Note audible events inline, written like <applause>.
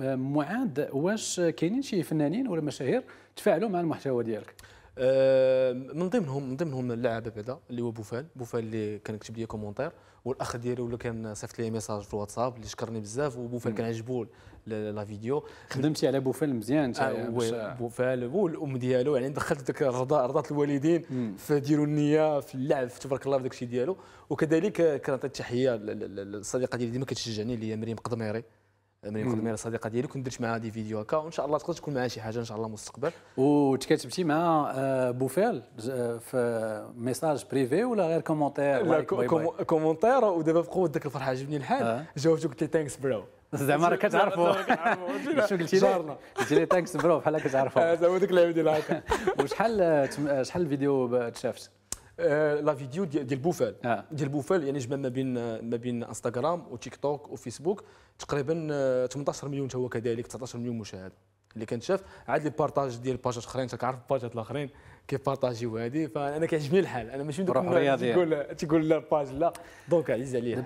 معاد واش كاينين شي فنانين ولا مشاهير تفاعلوا مع المحتوى ديالك أه، من ضمنهم من ضمنهم اللعابه بعدا اللي هو بوفال بوفال اللي كان كتب لي كومونتير والاخ ديالي ولا كان صيفط لي ميساج في الواتساب اللي شكرني بزاف وبوفال كان عجبو لا فيديو خدمتي على بوفال مزيان انت آه بوفال والام ديالو يعني دخلت ديك رضا رضات الوالدين في ديروا النيه في اللعب في تبارك الله في داك الشيء ديالو وكذلك كنعطي التحيه للصديقه ديالي ديما كتشجعني اللي هي مريم قدميري من نكون ميرا صديقه كنت درت معها دي فيديو هكا وان شاء الله تقدر تكون معها شي حاجه ان شاء الله مستقبل وتكاتبتي مع آه، بوفال آه، في ميساج بريفي ولا غير كومونتير لا كومونتير ودابا في قوه ديك الفرحه عجبني الحال آه. جاوبتك قلت لي ثانكس برو زعما راه كتعرفوا <laughs> شنو قلتي لي قلتي لي ثانكس برو بحال كتعرفوا <laughs> زعما ديك اللعبه ديال هكا <laughs> وشحال شحال الفيديو تشافت آه، لا فيديو ديال بوفال آه. ديال بوفال يعني جمع ما بين ما بين انستغرام وتيك توك وفيسبوك تقريبا 18 آه، مليون هو كذلك 19 مليون مشاهده اللي كان شاف عاد لي بارطاج ديال الباجات اخرين كعرف الباجات الاخرين كيف بارطاجيو هذه فانا كيعجبني الحال انا ماشي من دوك تقول تقول لا باج لا دونك عزيز عليا